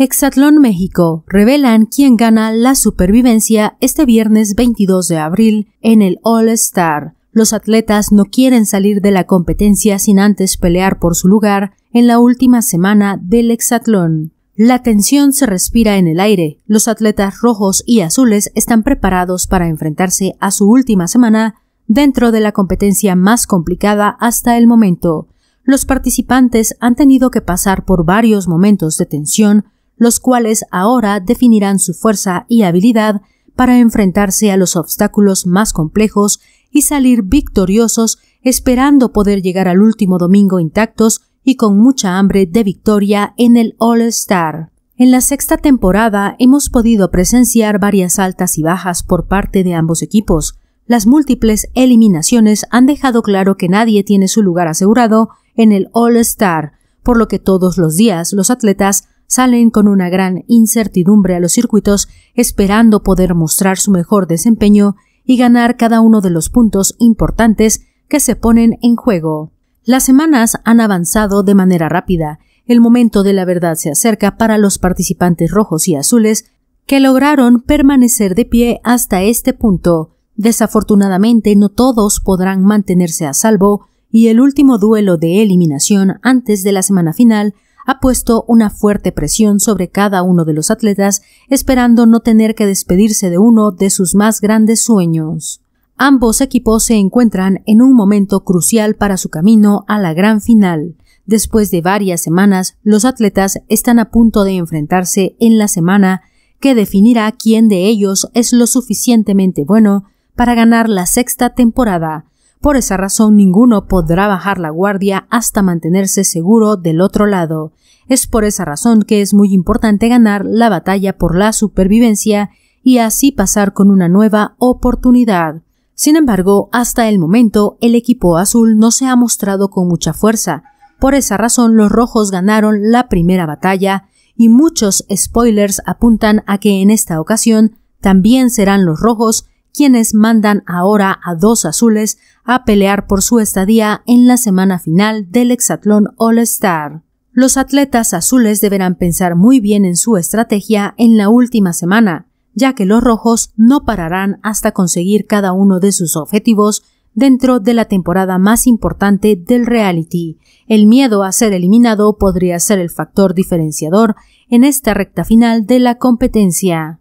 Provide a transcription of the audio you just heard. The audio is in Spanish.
Hexatlón México revelan quién gana la supervivencia este viernes 22 de abril en el All Star. Los atletas no quieren salir de la competencia sin antes pelear por su lugar en la última semana del hexatlón. La tensión se respira en el aire. Los atletas rojos y azules están preparados para enfrentarse a su última semana dentro de la competencia más complicada hasta el momento. Los participantes han tenido que pasar por varios momentos de tensión los cuales ahora definirán su fuerza y habilidad para enfrentarse a los obstáculos más complejos y salir victoriosos esperando poder llegar al último domingo intactos y con mucha hambre de victoria en el All Star. En la sexta temporada hemos podido presenciar varias altas y bajas por parte de ambos equipos. Las múltiples eliminaciones han dejado claro que nadie tiene su lugar asegurado en el All Star, por lo que todos los días los atletas salen con una gran incertidumbre a los circuitos esperando poder mostrar su mejor desempeño y ganar cada uno de los puntos importantes que se ponen en juego. Las semanas han avanzado de manera rápida. El momento de la verdad se acerca para los participantes rojos y azules que lograron permanecer de pie hasta este punto. Desafortunadamente no todos podrán mantenerse a salvo y el último duelo de eliminación antes de la semana final ha puesto una fuerte presión sobre cada uno de los atletas, esperando no tener que despedirse de uno de sus más grandes sueños. Ambos equipos se encuentran en un momento crucial para su camino a la gran final. Después de varias semanas, los atletas están a punto de enfrentarse en la semana que definirá quién de ellos es lo suficientemente bueno para ganar la sexta temporada, por esa razón ninguno podrá bajar la guardia hasta mantenerse seguro del otro lado. Es por esa razón que es muy importante ganar la batalla por la supervivencia y así pasar con una nueva oportunidad. Sin embargo, hasta el momento el equipo azul no se ha mostrado con mucha fuerza. Por esa razón los rojos ganaron la primera batalla y muchos spoilers apuntan a que en esta ocasión también serán los rojos quienes mandan ahora a dos azules a pelear por su estadía en la semana final del Hexatlón All-Star. Los atletas azules deberán pensar muy bien en su estrategia en la última semana, ya que los rojos no pararán hasta conseguir cada uno de sus objetivos dentro de la temporada más importante del reality. El miedo a ser eliminado podría ser el factor diferenciador en esta recta final de la competencia.